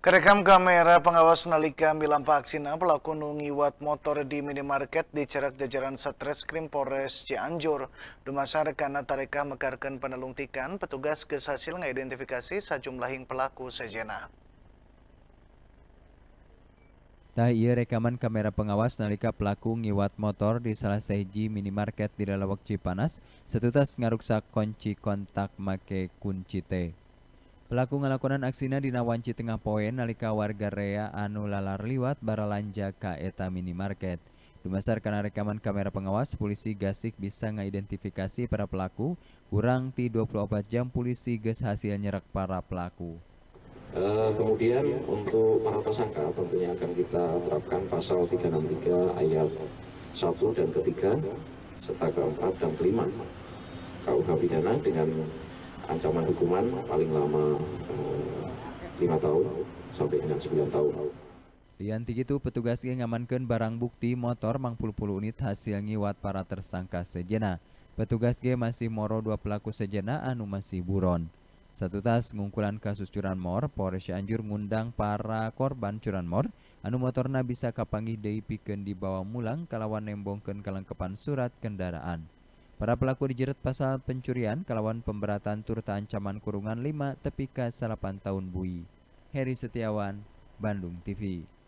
Kerekam kamera pengawas nalika milampah aksina pelaku nungiwat motor di minimarket di cerak jajaran Satreskrim Polres Cianjur. Dumasar karena tareka mekarkan penelungtikan, petugas kesasil ngidentifikasi sajumlahing pelaku sejena. Tah iya rekaman kamera pengawas nalika pelaku ngiwat motor di salah seji minimarket di Lalawak Cipanas, setutas ngaruksa kunci kontak make kunci T. Pelaku ngelakonan aksina di Nawanci Tengah Poen nalika warga rea anu lalar liwat baralanja ka eta minimarket. karena rekaman kamera pengawas, polisi gasik bisa ngeidentifikasi para pelaku. Kurang ti 24 jam polisi ges hasil nyerak para pelaku. Uh, kemudian untuk para tersangka tentunya akan kita terapkan pasal 363 ayat 1 dan ketiga serta keempat dan kelima KUH pidana dengan ancaman hukuman paling lama eh, lima eh, tahun sampai dengan 9 tahun. Lian itu petugas yang ngamankan barang bukti motor mang puluh unit hasil ngiwat para tersangka sejena. Petugas G masih moro dua pelaku sejena anu masih buron. Satu tas ngungkulan kasus curanmor, Polres Cianjur ngundang para korban curanmor anu motorna bisa kapangih deipikan di dibawa mulang kalawan nembongken kelengkapan surat kendaraan. Para pelaku dijerat pasal pencurian kelawan pemberatan turta ancaman kurungan 5 tepika 8 tahun bui. Heri Setiawan, Bandung TV.